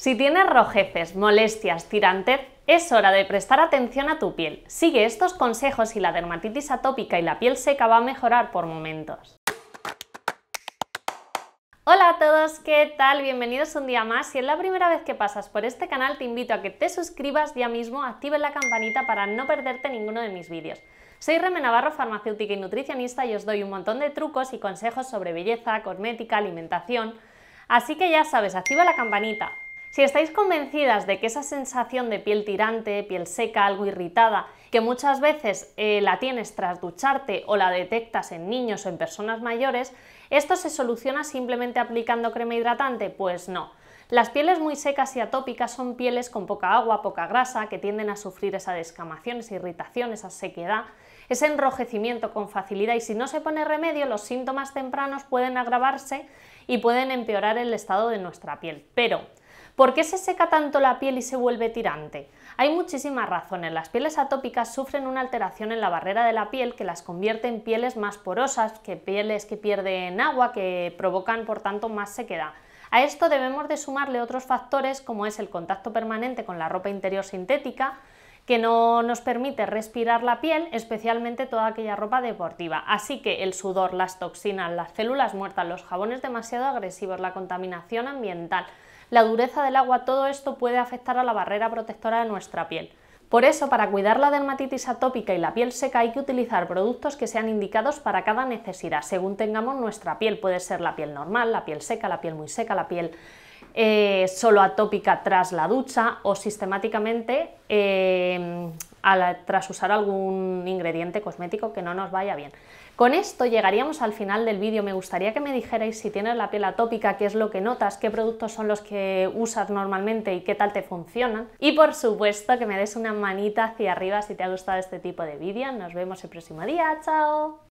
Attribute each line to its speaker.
Speaker 1: Si tienes rojeces, molestias, tirantez, es hora de prestar atención a tu piel. Sigue estos consejos y la dermatitis atópica y la piel seca va a mejorar por momentos. Hola a todos, ¿qué tal? Bienvenidos un día más. Si es la primera vez que pasas por este canal, te invito a que te suscribas ya mismo, actives la campanita para no perderte ninguno de mis vídeos. Soy Reme Navarro, farmacéutica y nutricionista y os doy un montón de trucos y consejos sobre belleza, cosmética, alimentación. Así que ya sabes, activa la campanita, si estáis convencidas de que esa sensación de piel tirante, piel seca, algo irritada, que muchas veces eh, la tienes tras ducharte o la detectas en niños o en personas mayores, ¿esto se soluciona simplemente aplicando crema hidratante? Pues no. Las pieles muy secas y atópicas son pieles con poca agua, poca grasa, que tienden a sufrir esa descamación, esa irritación, esa sequedad, ese enrojecimiento con facilidad y si no se pone remedio, los síntomas tempranos pueden agravarse y pueden empeorar el estado de nuestra piel. Pero ¿Por qué se seca tanto la piel y se vuelve tirante? Hay muchísimas razones. Las pieles atópicas sufren una alteración en la barrera de la piel que las convierte en pieles más porosas, que pieles que pierden agua, que provocan por tanto más sequedad. A esto debemos de sumarle otros factores como es el contacto permanente con la ropa interior sintética, que no nos permite respirar la piel, especialmente toda aquella ropa deportiva. Así que el sudor, las toxinas, las células muertas, los jabones demasiado agresivos, la contaminación ambiental, la dureza del agua, todo esto puede afectar a la barrera protectora de nuestra piel. Por eso, para cuidar la dermatitis atópica y la piel seca hay que utilizar productos que sean indicados para cada necesidad, según tengamos nuestra piel. Puede ser la piel normal, la piel seca, la piel muy seca, la piel eh, solo atópica tras la ducha o sistemáticamente eh, tras usar algún ingrediente cosmético que no nos vaya bien. Con esto llegaríamos al final del vídeo. Me gustaría que me dijerais si tienes la piel atópica, qué es lo que notas, qué productos son los que usas normalmente y qué tal te funcionan. Y por supuesto que me des una manita hacia arriba si te ha gustado este tipo de vídeo. Nos vemos el próximo día. ¡Chao!